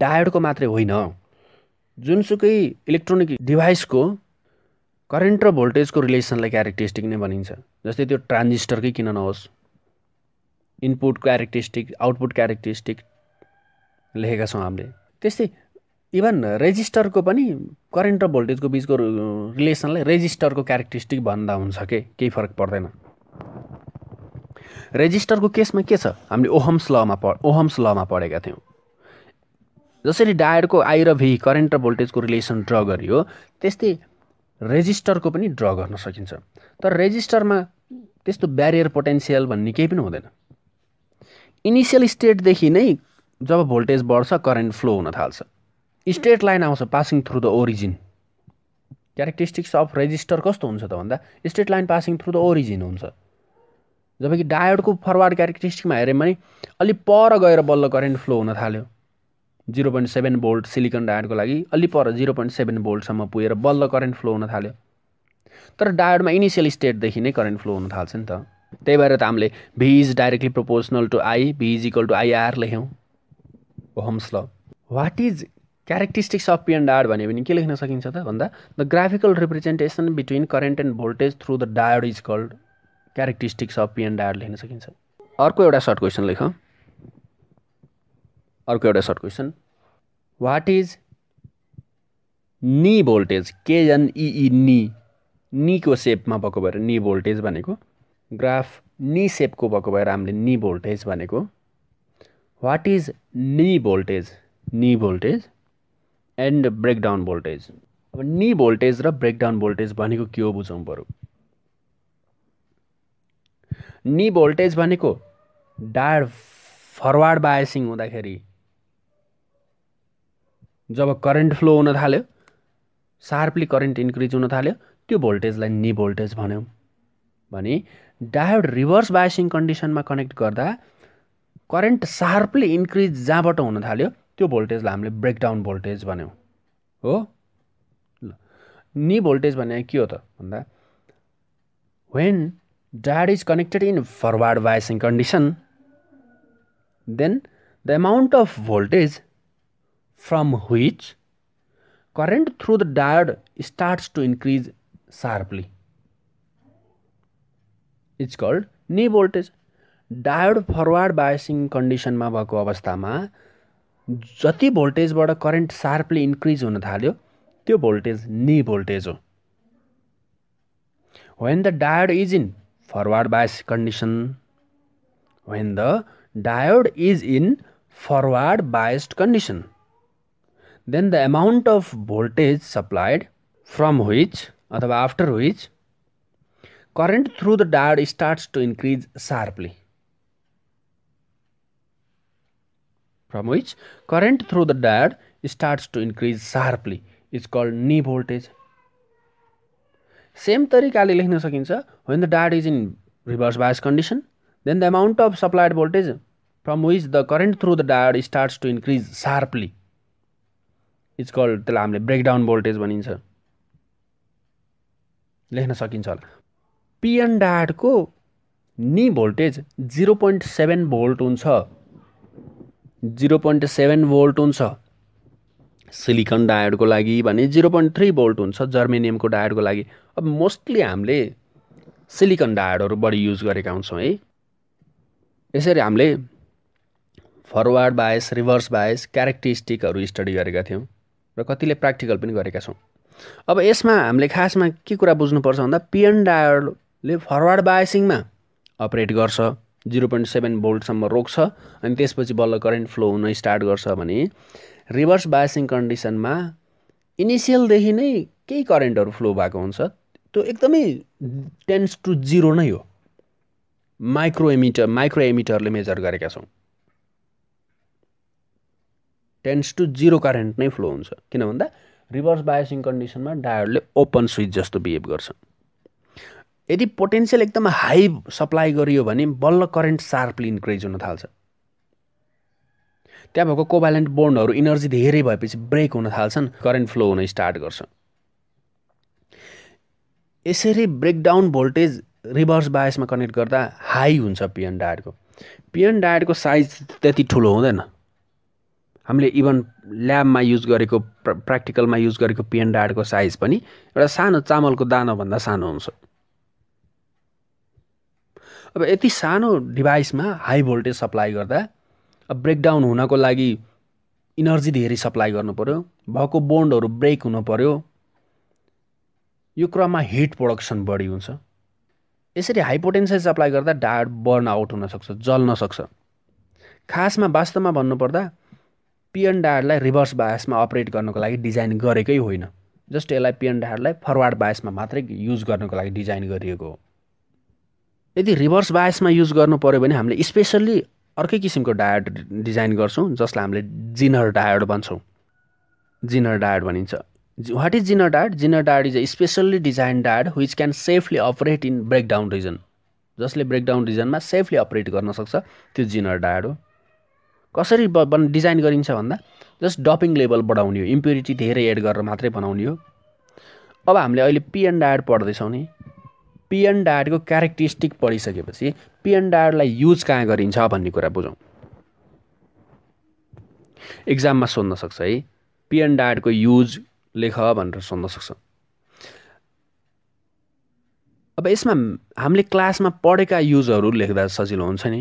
डायोडको मात्रै होइन जुनसुकै इलेक्ट्रोनिक डिभाइसको करेन्ट र भोल्टेजको रिलेसनलाई क्यारेक्टरिस्टिक नै भनिन्छ जस्तै त्यो ट्रान्जिस्टरकै किन नहोस् इनपुट क्यारेक्टरिस्टिक आउटपुट क्यारेक्टरिस्टिक लेखेका छौँ हामीले त्यस्तै इभन रेजिस्टरको पनि करेन्ट र भोल्टेजको बिचको रिलेसनलाई रेजिस्टरको क्यारेक्टरिस्टिक भन्दा हुन्छ के केही फरक पर्दैन रेजिस्टरको केसमा के छ हामीले ओहम्स लमा पढ ओहम्स लमा पढेका थियौँ जसरी डायरको आइ र भी करेन्ट र भोल्टेजको रिलेसन ड्र गरियो त्यस्तै रेजिस्टरको पनि ड्र गर्न सकिन्छ तर रेजिस्टरमा त्यस्तो ब्यारियर पोटेन्सियल भन्ने केही पनि हुँदैन इनिसियल स्टेटदेखि नै जब भोल्टेज बढ्छ करेन्ट फ्लो हुन थाल्छ स्ट्रेट लाइन आउँछ passing through the origin characteristics of resistor कस्तो हुन्छ त भन्दा straight line passing through the origin हुन्छ जबकि डायोडको फरवार्ड क्यारेक्टरिस्टिकमा हेऱ्यौँ भने अलि पर गएर बल्ल करेन्ट फ्लो हुन थाल्यो zero point seven volt silicon डायोडको लागि अलि पर जिरो पोइन्ट सेभेन भोल्टसम्म पुगेर बल्ल करेन्ट फ्लो हुन थाल्यो तर डायोडमा इनिसियल स्टेटदेखि नै करेन्ट फ्लो हुन थाल्छ नि त त्यही भएर त हामीले V is directly proportional to I V is equal to IR लेख्यौँ Ohm's law what is characteristics of PN diode भन्यो भने के लेख्न सकिन्छ त भन्दा the graphical representation between current and voltage through the diode is called characteristics of PN diode लेख्न सकिन्छ अर्को एउटा सर्ट क्वेसन लेख अर्को एउटा short question what is knee voltage K N E E knee निको सेपमा भएको भएर नि भोल्टेज भनेको ग्राफ नि सेपको भएको भएर हामीले नि भोल्टेज भनेको what is knee voltage knee voltage and breakdown voltage अब नि भोल्टेज र ब्रेकडाउन भोल्टेज भनेको के हो बुझौँ बरु नि भोल्टेज भनेको डायड फरवार्ड बायसिङ हुँदाखेरि जब करेन्ट फ्लो हुन थाल्यो सार्पली करेन्ट इन्क्रिज हुन थाल्यो त्यो भोल्टेजलाई नि भोल्टेज भन्यौँ भने डायोड रिभर्स बायसिङ कन्डिसनमा कनेक्ट गर्दा करेन्ट सार्पली इन्क्रिज जहाँबाट हुन थाल्यो त्यो भोल्टेजलाई हामीले ब्रेकडाउन भोल्टेज भन्यौँ हो ल नि भोल्टेज भने के हो त भन्दा when dad is connected in forward biasing condition then the amount of voltage from which current through the diode starts to increase sharply voltage Diode forward biasing condition forward biasing कन्डिसनमा भएको अवस्थामा जति भोल्टेजबाट current sharply increase हुन थाल्यो त्यो voltage knee voltage हो when the diode is in forward bias condition. When the diode is in forward biased condition, then the amount of voltage supplied from which or after which current through the diode starts to increase sharply. From which current through the diode starts to increase sharply is called knee voltage. Same तरिकाले लेख्न सकिन्छ when the diode is in reverse bias condition then the amount of supplied voltage from which the current through the diode starts to increase sharply it's called त्यसलाई हामीले breakdown voltage भनिन्छ लेख्न सकिन्छ होला PN डाडको knee voltage zero point seven volt हुन्छ zero point seven volt हुन्छ silicon डायोडको लागि भने जिरो पोइन्ट थ्री भोल्ट हुन्छ जर्मेनियमको डायोडको लागि अब मोस्टली हामीले सिलिकन डायोडहरू बढी युज गरेका हुन्छौँ है यसरी हामीले फरवार्ड बायस रिभर्स बायस क्यारेक्टरिस्टिकहरू स्टडी गरेका थियौँ र कतिले प्र्याक्टिकल पनि गरेका छौँ अब यसमा हामीले खासमा के कुरा बुझ्नुपर्छ भन्दा पिएन डायोडले फरवार्ड बायसिङमा अपरेट गर्छ जिरो पोइन्ट सेभेन भोल्टसम्म रोक्छ अनि त्यसपछि बल्ल करेन्ट फ्लो हुन स्टार्ट गर्छ भने रिभर्स बायसिङ कन्डिसनमा इनिसियलदेखि नै केही करेन्टहरू फ्लो भएको हुन्छ त्यो एकदमै टेन्स टु जिरो नै हो माइक्रो एमिटर माइक्रो एमिटरले मेजर गरेका छौँ टेन्स टु जिरो करेन्ट नै फ्लो हुन्छ किन भन्दा रिभर्स बायोसिङ कन्डिसनमा डायोडले ओपन स्विच जस्तो बिहेभ गर्छ यदि पोटेन्सियल एकदम हाई सप्लाई गरियो भने बल्ल करेन्ट सार्पली इन्क्रिज हुन थाल्छ त्यहाँ भएको कोभालेन्ट बोन्डहरू इनर्जी धेरै भएपछि ब्रेक हुन थाल्छन् करेन्ट फ्लो हुन स्टार्ट गर्छ यसरी ब्रेकडाउन भोल्टेज रिभर्स बायसमा कनेक्ट गर्दा हाई हुन्छ पिएन डायडको पिएन डायडको साइज त्यति ठुलो हुँदैन हामीले इभन ल्याबमा युज गरेको प्र्याक्टिकलमा युज गरेको पिएन डायडको साइज पनि एउटा सानो चामलको दानाभन्दा सानो हुन्छ अब यति सानो डिभाइसमा हाई भोल्टेज सप्लाई गर्दा अब ब्रेकडाउन हुनको लागि इनर्जी धेरै सप्लाई पऱ्यो भएको बोन्डहरू ब्रेक हुनु पऱ्यो यो क्रममा हिट प्रोडक्सन बढी हुन्छ यसरी हाइपोटेन्सियल सप्लाई गर्दा डायट बर्न आउट हुनसक्छ जल्न सक्छ खासमा वास्तवमा भन्नुपर्दा पिएन डाडलाई रिभर्स बायसमा अपरेट गर्नको लागि डिजाइन गरेकै होइन जस्ट यसलाई पिएन डायरलाई फरवार्ड बायसमा मात्रै युज गर्नको लागि डिजाइन गरिएको हो यदि रिभर्स बायसमा युज गर्नु पऱ्यो भने हामीले स्पेसल्ली अर्कै किसिमको डायड डिजाइन गर्छौँ जसलाई हामीले जिनर डायड भन्छौँ जिनर डायड भनिन्छ what is zener diode zener diode is a specially design diode which can safely operate in breakdown region जसले ब्रेकडाउन रिजनमा सेफली अपरेट गर्न सक्छ त्यो जिनर डायड हो कसरी डिजाइन गरिन्छ भन्दा जस्ट डपिङ लेभल बढाउने हो इम्प्युरिटी धेरै एड गरेर मात्रै बनाउने हो अब हामीले अहिले पिएन डायड पढ्दैछौँ नि पिएन डायडको क्यारेक्टरिस्टिक पढिसकेपछि पिएन डायडलाई युज कहाँ गरिन्छ भन्ने कुरा बुझौँ इक्जाममा सोध्न सक्छ है पिएन डायडको युज लेख भनेर सोध्न सक्छ अब यसमा हामीले क्लासमा पढेका युजहरू लेख्दा सजिलो हुन्छ नि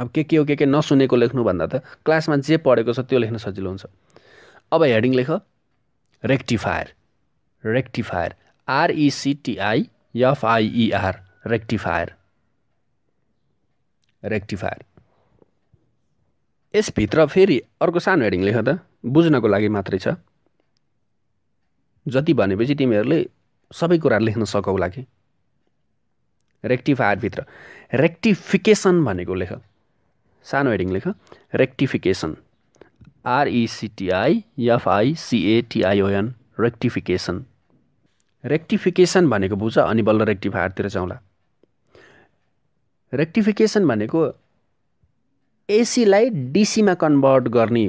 अब के के हो के के नसुनेको लेख्नुभन्दा त क्लासमा जे पढेको छ त्यो लेख्न सजिलो हुन्छ अब हेडिङ लेख rectifier rectifier R E C T I F I E R rectifier rectifier यसभित्र फेरि अर्को सानो हेडिङ लेख त बुझ्नको लागि मात्रै छ जति भनेपछि तिमीहरूले सबै कुरा लेख्न सकौला कि रेक्टिफायरभित्र रेक्टिफिकेसन भनेको लेख सानो हेडिङ लेख रेक्टिफिकेसन आरइसिटिआई एफआइसिएटिआइओएन रेक्टिफिकेसन रेक्टिफिकेसन भनेको बुझ अनि बल्ल रेक्टिफायरतिर जाउँला रेक्टिफिकेसन भनेको एसीलाई डिसीमा कन्भर्ट गर्ने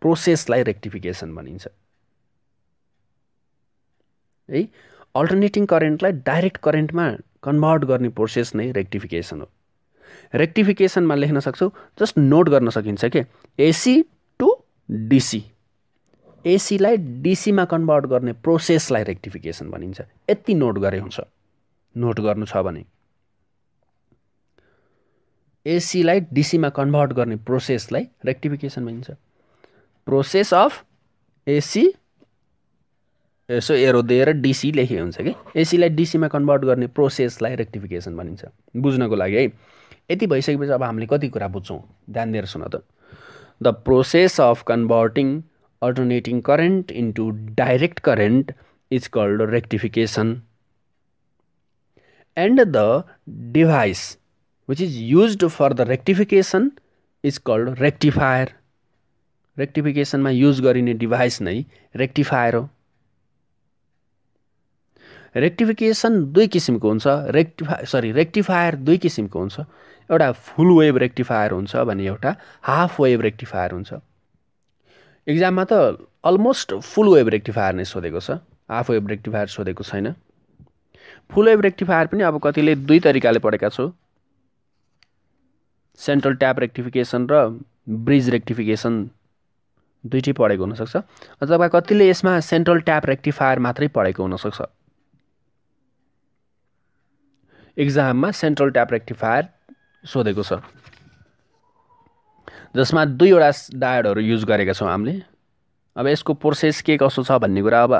प्रोसेसलाई रेक्टिफिकेसन भनिन्छ है अल्टरनेटिङ करेन्टलाई डाइरेक्ट करेन्टमा कन्भर्ट गर्ने प्रोसेस नै रेक्टिफिकेसन हो रेक्टिफिकेसनमा लेख्न सक्छौँ जस्ट नोट गर्न सकिन्छ के एसी टु डिसी एसीलाई डिसीमा कन्भर्ट गर्ने प्रोसेसलाई रेक्टिफिकेसन भनिन्छ यति नोट गरे हुन्छ नोट गर्नु छ भने एसीलाई डिसीमा कन्भर्ट गर्ने प्रोसेसलाई रेक्टिफिकेसन भनिन्छ प्रोसेस अफ एसी यसो एरो दिएर डिसी लेखे हुन्छ कि एसीलाई डिसीमा कन्भर्ट गर्ने प्रोसेसलाई रेक्टिफिकेसन भनिन्छ बुझ्नको लागि है यति भइसकेपछि अब हामीले कति कुरा बुझ्छौँ ध्यान दिएर सुन त the process of converting alternating current into direct current is called rectification and the device which is used for the rectification is called rectifier रेक्टिफिकेसनमा युज गरिने डिभाइस नै रेक्टिफायर हो रेक्टिफिकेसन दुई किसिमको हुन्छ sorry, Rectifier रेक्टिफायर दुई किसिमको हुन्छ एउटा full wave rectifier हुन्छ भने एउटा half wave rectifier हुन्छ इक्जाममा त अलमोस्ट फुल वेभ रेक्टिफायर नै सोधेको छ हाफ वेभ रेक्टिफायर सोधेको छैन फुल वेभ रेक्टिफायर पनि अब कतिले दुई तरिकाले पढेका छु सेन्ट्रल ट्याप रेक्टिफिकेसन र ब्रिज रेक्टिफिकेसन दुइटै पढेको हुनसक्छ अथवा कतिले यसमा सेन्ट्रल ट्याप रेक्टिफायर मात्रै पढेको हुनसक्छ इक्जाममा सेन्ट्रल ट्याप रेक्टिफायर सोधेको छ जसमा दुईवटा डायडहरू युज गरेका छौँ हामीले अब यसको प्रोसेस के कसो छ भन्ने कुरा अब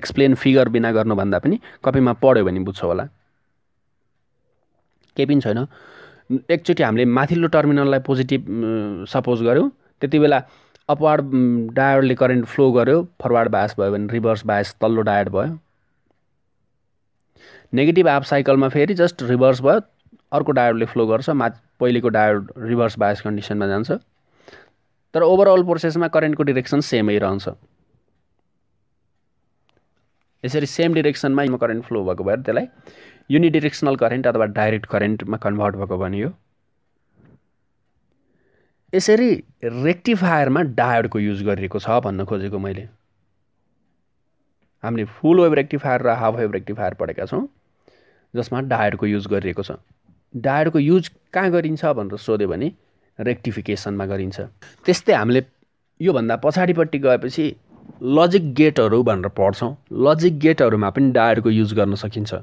एक्सप्लेन फिगर बिना गर्नुभन्दा पनि कपीमा पढ्यो भने बुझ्छौ होला केही पनि छैन एकचोटि हामीले माथिल्लो टर्मिनललाई पोजिटिभ सपोज गऱ्यौँ त्यति बेला अपवार्ड डायडले करेन्ट फ्लो गर्यो फरवार्ड बास भयो भने रिभर्स बास तल्लो डायड भयो नेगेटिभ हाफ साइकलमा फेरि जस्ट रिभर्स भयो अर्को डायोडले फ्लो गर्छ मा पहिलेको डायोड रिभर्स बायस कन्डिसनमा जान्छ तर ओभरअल प्रोसेसमा करेन्टको डिरेक्सन सेमै रहन्छ यसरी सेम डिरेक्सनमा करेन्ट फ्लो भएको भएर त्यसलाई युनिडिरेक्सनल करेन्ट अथवा डाइरेक्ट करेन्टमा कन्भर्ट भएको भनियो यसरी रेक्टिफायरमा डायोडको युज गरिएको छ भन्न खोजेको मैले हामीले फुल वेब रेक्टिफायर र हाफ वेब रेक्टिफायर पढेका छौँ जसमा डायोडको युज गरिएको छ डायडको युज कहाँ गरिन्छ भनेर सोध्यो भने रेक्टिफिकेसनमा गरिन्छ त्यस्तै हामीले योभन्दा पछाडिपट्टि गएपछि लजिक गेटहरू भनेर पढ्छौँ लजिक गेटहरूमा पनि डायडको युज गर्न सकिन्छ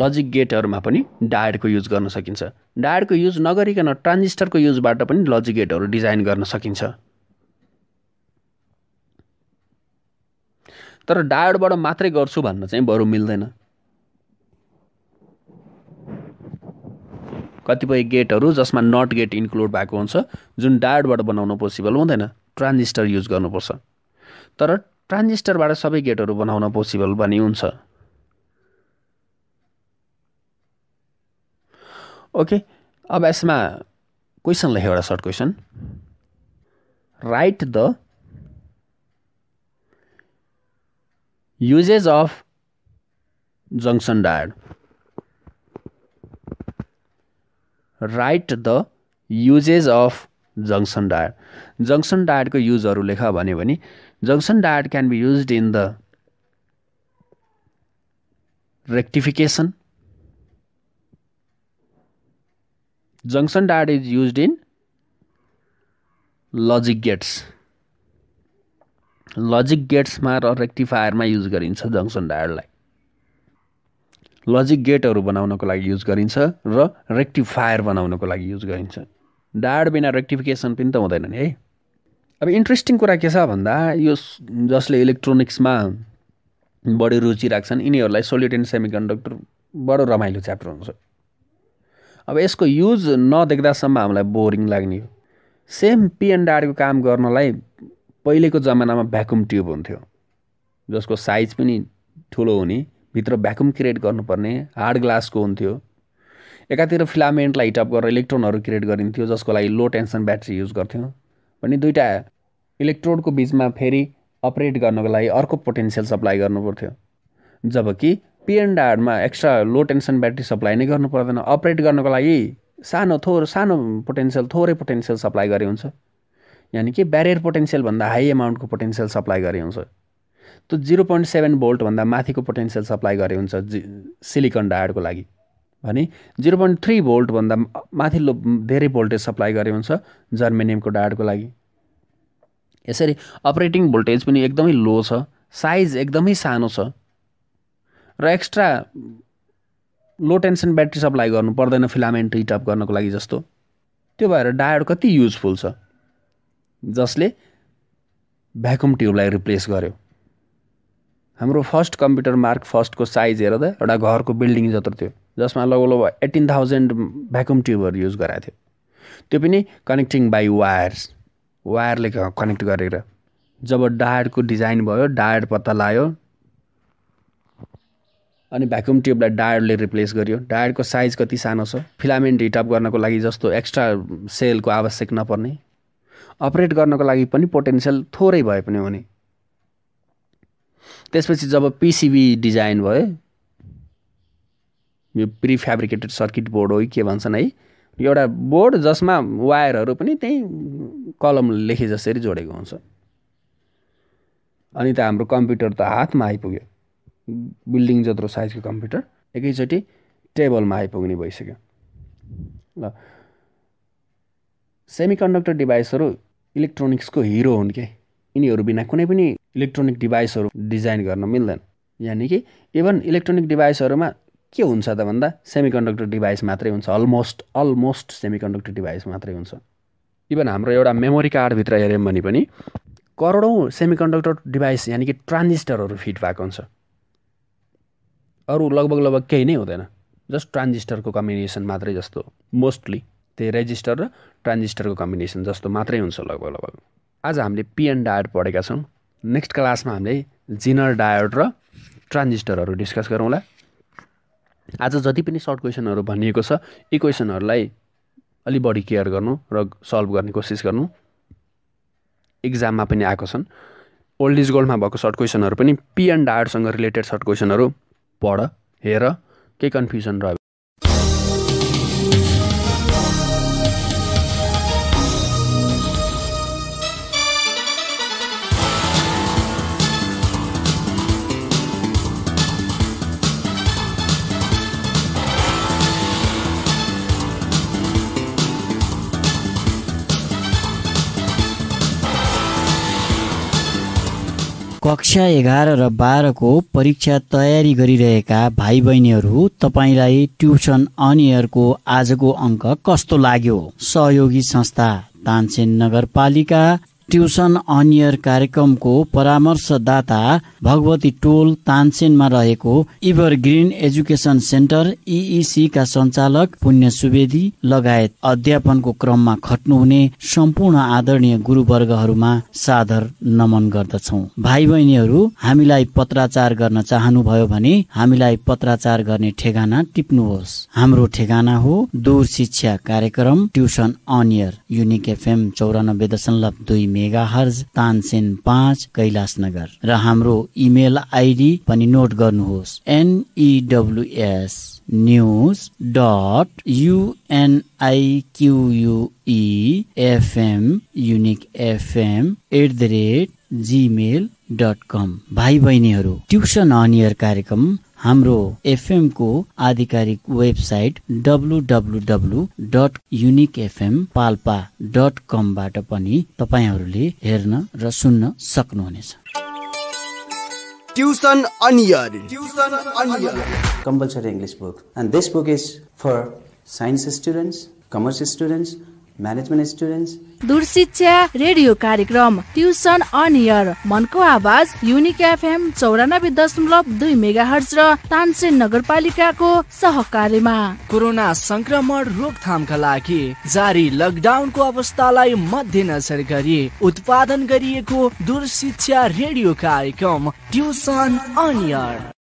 लजिक गेटहरूमा पनि डायडको युज गर्न सकिन्छ डायडको युज नगरिकन ट्रान्जिस्टरको युजबाट पनि लजिक गेटहरू डिजाइन गर्न सकिन्छ तर डायडबाट मात्रै गर्छु भन्न चाहिँ बरु मिल्दैन कतिपय गेटहरू जसमा नट गेट इन्क्लुड भएको हुन्छ जुन डायडबाट बनाउनु पोसिबल हुँदैन ट्रान्जिस्टर युज गर्नुपर्छ तर ट्रान्जिस्टरबाट सबै गेटहरू बनाउन पोसिबल पनि हुन्छ ओके अब यसमा क्वेसन लेख्यो एउटा short question write the usages of junction diode write the usages of junction diode junction डायटको युजहरू लेख भन्यो भने junction diode can be use in the rectification junction diode is use in logic gates logic गेट्समा र रेक्टिफायरमा use गरिन्छ junction डायटलाई लजिक गेटहरू बनाउनको लागि युज गरिन्छ र रेक्टिफायर बनाउनको लागि युज गरिन्छ डाड बिना रेक्टिफिकेसन पनि त हुँदैन नि है अब इन्ट्रेस्टिङ कुरा के छ भन्दा यो जसले इलेक्ट्रोनिक्समा बढी रुचि राख्छन् यिनीहरूलाई सोलिड एन्ड सेमी कन्डक्टर बडो रमाइलो च्याप्टर हुन्छ अब यसको युज नदेख्दासम्म हामीलाई बोरिङ लाग्ने हो सेम पिएन डाडको काम गर्नलाई पहिलेको जमानामा भ्याकुम ट्युब हुन्थ्यो जसको साइज पनि ठुलो हुने भित्र भ्याकुम क्रिएट गर्नुपर्ने हार्ड ग्लासको हुन्थ्यो एकातिर फिलामेन्टलाई हिटअप गरेर इलेक्ट्रोनहरू क्रिएट गरिन्थ्यो जसको लागि लो टेन्सन ब्याट्री युज गर्थ्यौँ भने दुइटा इलेक्ट्रोडको बिचमा फेरि अपरेट गर्नको लागि अर्को पोटेन्सियल सप्लाई गर्नु पर्थ्यो जबकि एन्ड आरमा extra low tension battery supply नै गर्नु पर्दैन अपरेट गर्नको लागि सानो थोर सानो पोटेन्सियल थोरै पोटेन्सियल सप्लाई गरे हुन्छ यानि कि ब्यारियर पोटेन्सियलभन्दा हाई एमाउन्टको पोटेन्सियल सप्लाई गरे हुन्छ त्यो जिरो पोइन्ट सेभेन भोल्टभन्दा माथिको पोटेन्सियल सप्लाई गरे हुन्छ जि सिलिकन डायडको लागि भने जिरो पोइन्ट थ्री भोल्टभन्दा माथिल्लो धेरै भोल्टेज सप्लाई गरे हुन्छ जर्मेनियमको डायडको लागि यसरी अपरेटिङ भोल्टेज पनि एकदमै लो छ साइज एकदमै सानो छ र extra low tension battery supply गर्नु पर्दैन फिलामेन्ट रिटअप गर्नको लागि जस्तो त्यो भएर डायड कति युजफुल छ जसले भ्याकुम ट्युबलाई रिप्लेस गर्यो हाम्रो फर्स्ट कम्प्युटर मार्क फर्स्टको साइज हेर्दा एउटा घरको बिल्डिङ जत्रो थियो जसमा लगभग लगभग थाउजन्ड भ्याकुम ट्युबहरू युज गराएको थियो त्यो पनि कनेक्टिङ बाई वायर्स वायरले कनेक्ट गरेर जब डायरको डिजाइन भयो डायर पत्ता लगायो अनि भ्याकुम ट्युबलाई डायरले रिप्लेस गर्यो डायरको साइज कति सानो छ फिलामेन्ट हिटअप गर्नको लागि जस्तो एक्स्ट्रा सेलको आवश्यक नपर्ने अपरेट गर्नको लागि पनि पोटेन्सियल थोरै भए पनि हुने त्यसपछि जब पिसिबी डिजाइन भयो यो फेब्रिकेटेड सर्किट बोर्ड हो के भन्छन् है एउटा बोर्ड जसमा वायरहरू पनि त्यही कलम लेखे जसरी जोडेको हुन्छ अनि त हाम्रो कम्प्युटर त हातमा आइपुग्यो बिल्डिङ जत्रो साइजको कम्प्युटर एकैचोटि टेबलमा आइपुग्ने भइसक्यो ल सेमी कन्डक्टर डिभाइसहरू इलेक्ट्रोनिक्सको हिरो हुन् क्या यिनीहरू बिना कुनै पनि इलेक्ट्रोनिक डिभाइसहरू डिजाइन गर्न मिल्दैन यानि कि इभन इलेक्ट्रोनिक डिभाइसहरूमा के हुन्छ त भन्दा सेमी कन्डक्टर डिभाइस मात्रै हुन्छ almost almost semiconductor device मात्रै हुन्छ इभन हाम्रो एउटा मेमोरी कार्डभित्र हेऱ्यौँ भने पनि करोडौँ सेमी कन्डक्टर डिभाइस यानि कि ट्रान्जिस्टरहरू फिट भएको हुन्छ अरू लगभग लगभग केही नै हुँदैन जस्ट ट्रान्जिस्टरको कम्बिनेसन मात्रै जस्तो मोस्टली त्यही रेजिस्टर र ट्रान्जिस्टरको कम्बिनेसन जस्तो मात्रै हुन्छ लगभग लगभग आज हामीले पिएन डायोड पढेका छौँ नेक्स्ट क्लासमा हामीले जिनर डायोड र ट्रान्जिस्टरहरू डिस्कस गरौँला आज जति पनि सर्ट क्वेसनहरू भनिएको छ यी क्वेसनहरूलाई अलि बढी केयर गर्नु र सल्भ गर्ने कोसिस गर्नु इक्जाममा पनि आएको छन् ओल्ड इज गोल्डमा भएको सर्ट क्वेसनहरू पनि पिएन डायडसँग रिलेटेड सर्ट क्वेसनहरू पढ हेर केही कन्फ्युजन रह्यो कक्षा एघार र बाह्रको परीक्षा तयारी गरिरहेका भाइ बहिनीहरू तपाईँलाई ट्युसन इयरको आजको अङ्क कस्तो लाग्यो सहयोगी संस्था तानसेन नगरपालिका ट्युसन अनियर कार्यक्रमको परामर्शदाता भगवती टोल तानसेनमा रहेको ever green education centre EEC का सञ्चालक पुण्य सुवेदी लगायत अध्यापनको क्रममा खट्नुहुने सम्पूर्ण आदरणीय गुरुवर्गहरूमा सादर नमन गर्दछौ भाइ बहिनीहरू हामीलाई पत्राचार गर्न चाहनुभयो भने हामीलाई पत्राचार गर्ने ठेगाना टिप्नुहोस् हाम्रो ठेगाना हो दूर शिक्षा कार्यक्रम ट्युसन अनियर युनिक एफएम चौरानब्बे दशमलव दुई मेगा हर्ज तानसेन पाँच कैलाश नगर र हाम्रो इमेल आइडी पनि नोट गर्नुहोस् N E W S news dot U N I Q U E FM unique FM at the rate Gmail dot com भाइ बहिनीहरू ट्युसन अनियर कार्यक्रम हाम्रो को आधिकारिक website W dot unique FM Palpa dot कमबाट पनि तपाईँहरूले हेर्न र सुन्न सक्नुहुनेछ tuition on air tuition on air compulsory English book and this book is for science students commerce students management students दूर रेडियो कार्यक्रम ट्युसन अन इयर मनको आवाज युनिक एफएम चौरानब्बे दशमलव दुई मेगा हर्च र तानसेन नगरपालिकाको सहकारीमा कोरोना संक्रमण रोकथामका लागि जारी लकडाउनको अवस्थालाई मध्यनजर गरी उत्पादन गरिएको दूर शिक्षा रेडियो कार्यक्रम ट्युसन अन इयर